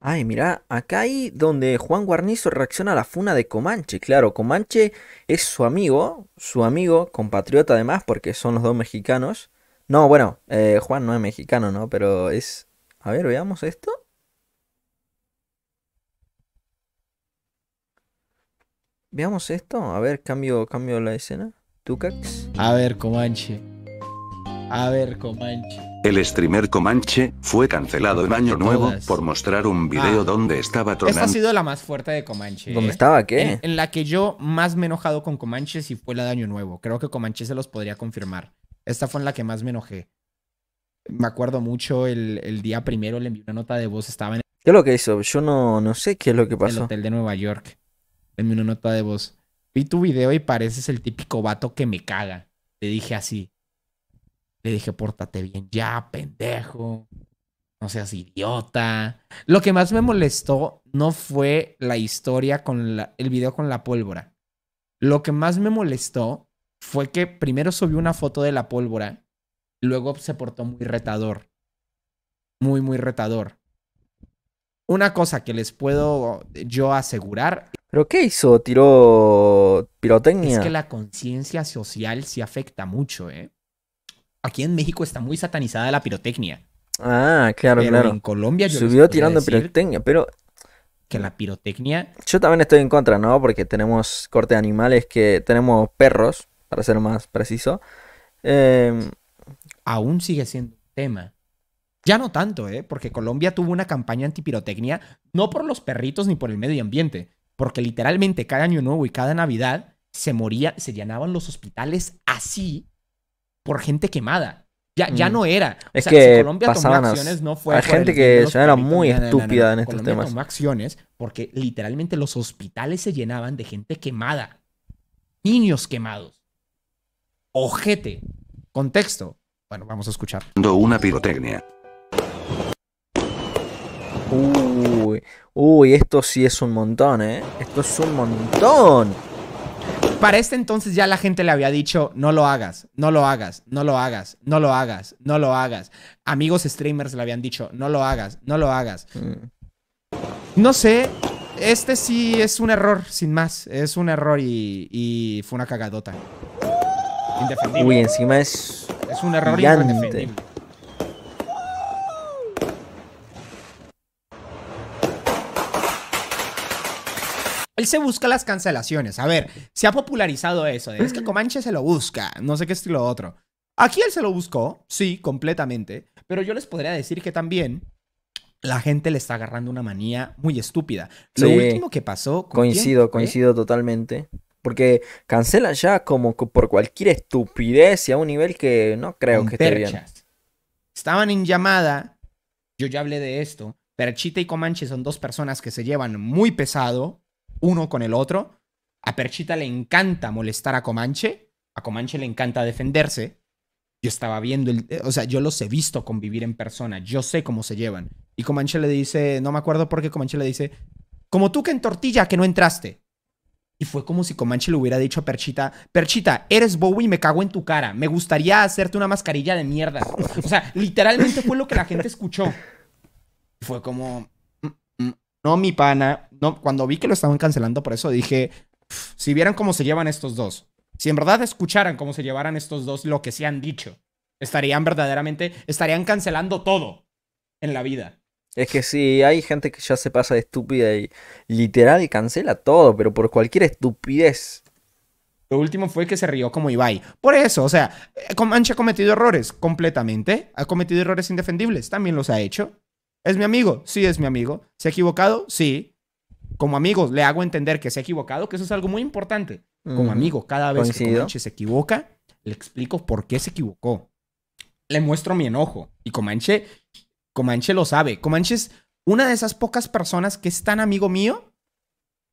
Ay, mira, acá hay donde Juan Guarnizo reacciona a la funa de Comanche. Claro, Comanche es su amigo, su amigo, compatriota además, porque son los dos mexicanos. No, bueno, eh, Juan no es mexicano, ¿no? Pero es... A ver, veamos esto. Veamos esto. A ver, cambio, cambio la escena. Tucax. A ver, Comanche. A ver, Comanche. El streamer Comanche fue cancelado en Año Nuevo por mostrar un video ah. donde estaba tronando. Esta ha sido la más fuerte de Comanche. ¿Dónde ¿eh? estaba qué? En, la que yo más me he enojado con Comanche si fue la de Año Nuevo. Creo que Comanche se los podría confirmar. Esta fue en la que más me enojé. Me acuerdo mucho el, día primero le envié una nota de voz. Estaba en. ¿Qué es lo que hizo? Yo no, no sé qué es lo que pasó. En el hotel de Nueva York. Le envié una nota de voz. Vi tu video y pareces el típico vato que me caga. Te dije así. Le dije, pórtate bien ya, pendejo. No seas idiota. Lo que más me molestó no fue la historia con la, el video con la pólvora. Lo que más me molestó fue que primero subió una foto de la pólvora, luego se portó muy retador. Muy, muy retador. Una cosa que les puedo yo asegurar. ¿Pero qué hizo? tiro pirotecnia? Es que la conciencia social sí afecta mucho, ¿eh? aquí en México está muy satanizada la pirotecnia. Ah, claro, claro. En Colombia yo Subió tirando pirotecnia, pero. Que la pirotecnia. Yo también estoy en contra, ¿no? Porque tenemos corte de animales que. Tenemos perros, para ser más preciso. Em, Aún sigue siendo un tema. Ya no tanto, ¿eh? Porque Colombia tuvo una campaña antipirotecnia, no por los perritos ni por el medio ambiente, porque literalmente cada año nuevo y cada Navidad se moría, se llenaban los hospitales así por gente quemada. Ya, ya mm. no era. es que si Colombia pasaban tomó acciones, no fue. Hay gente que era muy estúpida en estos Colombia temas. tomó acciones porque literalmente los hospitales se llenaban de gente quemada. Niños quemados. Ojete. Contexto. Bueno, vamos a escuchar. Una pirotecnia. Uy, uy, esto sí es un montón, ¿eh? Esto es un montón. Para este entonces ya la gente le había dicho, no lo hagas, no lo hagas, no lo hagas, no lo hagas, no lo hagas. Amigos streamers le habían dicho, no lo hagas, no lo hagas. Mm. No sé, este sí es un error, sin más. Es un error y, fue una cagadota. Uy, encima es... Es un error indefendible. Él se busca las cancelaciones. A ver, se ha popularizado eso. es que Comanche se lo busca. No sé qué estilo otro. Aquí él se lo buscó, sí, completamente. Pero yo les podría decir que también la gente le está agarrando una manía muy estúpida. Lo último que pasó. coincido, coincido totalmente. Porque cancela ya como por cualquier estupidez y a un nivel que no creo que esté bien. Estaban en llamada. Yo ya hablé de esto. Perchita y Comanche son dos personas que se llevan muy pesado uno con el otro. A Perchita le encanta molestar a Comanche. A Comanche le encanta defenderse. Yo estaba viendo, el, eh, o sea, yo los he visto convivir en persona. Yo sé cómo se llevan. Y Comanche le dice, no me acuerdo por qué Comanche le dice, como tú que en tortilla que no entraste. Y fue como si Comanche le hubiera dicho a Perchita, Perchita, eres Bowie y me cago en tu cara. Me gustaría hacerte una mascarilla de mierda. O sea, literalmente fue lo que la gente escuchó. Y fue como, mm, mm, no, mi pana, no, cuando vi que lo estaban cancelando por eso, dije, si vieran cómo se llevan estos dos, si en verdad escucharan cómo se llevaran estos dos lo que se han dicho, estarían verdaderamente, estarían cancelando todo en la vida. Es que sí, hay gente que ya se pasa de estúpida y literal y cancela todo, pero por cualquier estupidez. Lo último fue que se rió como Ibai. Por eso, o sea, eh, Mancha ha cometido errores completamente. Ha cometido errores indefendibles. También los ha hecho. ¿Es mi amigo? Sí, es mi amigo. ¿Se ha equivocado? Sí como amigos, le hago entender que se ha equivocado, que eso es algo muy importante. Como amigo, cada vez que Comanche se equivoca, le explico por qué se equivocó. Le muestro mi enojo. Y Comanche, Comanche lo sabe. Comanche es una de esas pocas personas que es tan amigo mío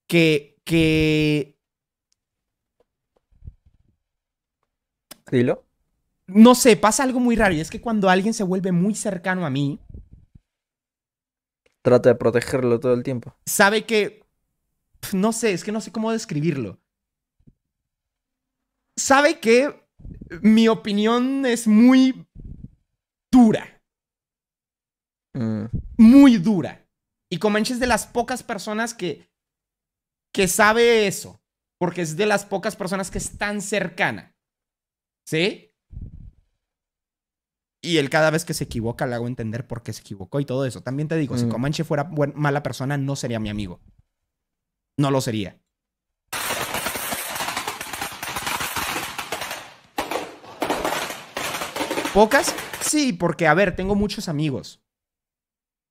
que. que... Dilo. No sé, pasa algo muy raro y es que cuando alguien se vuelve muy cercano a mí, trata de protegerlo todo el tiempo. Sabe que... No sé, es que no sé cómo describirlo. Sabe que mi opinión es muy dura. Mm. Muy dura. Y Comanche es de las pocas personas que, que sabe eso. Porque es de las pocas personas que es tan cercana. ¿Sí? Y él cada vez que se equivoca le hago entender por qué se equivocó y todo eso. También te digo, si mm. Comanche fuera mala persona, no sería mi amigo. No lo sería. ¿Pocas? Sí, porque, a ver, tengo muchos amigos.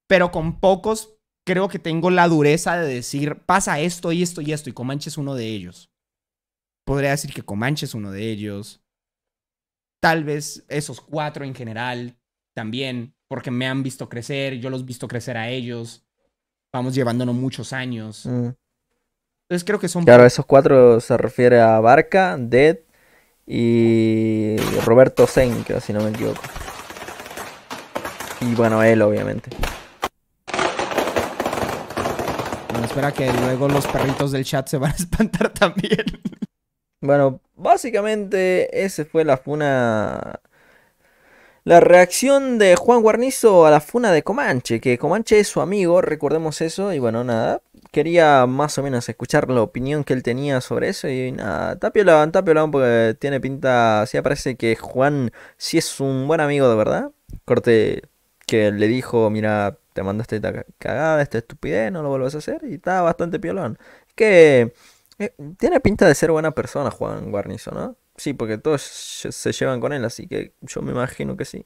Pero con pocos creo que tengo la dureza de decir, pasa esto y esto y esto, y Comanche es uno de ellos. Podría decir que Comanche es uno de ellos. Tal vez esos cuatro en general también, porque me han visto crecer, yo los he visto crecer a ellos. Vamos llevándonos muchos años. Mm. Entonces creo que son. Claro, esos cuatro se refiere a Barca, Dead y Roberto que si no me equivoco. Y bueno, él, obviamente. Bueno, espera que luego los perritos del chat se van a espantar también. Bueno, básicamente esa fue la funa... La reacción de Juan Guarnizo a la funa de Comanche, que Comanche es su amigo, recordemos eso, y bueno, nada, quería más o menos escuchar la opinión que él tenía sobre eso, y nada, Tapio piolón, Tapio piolón, porque tiene pinta, sí parece que Juan sí es un buen amigo de verdad, corte que le dijo, mira, te mando esta cagada, esta estupidez, no lo vuelvas a hacer, y está bastante piolón. que eh, tiene pinta de ser buena persona Juan Guarnizo, ¿no? Sí, porque todos se llevan con él, así que yo me imagino que sí.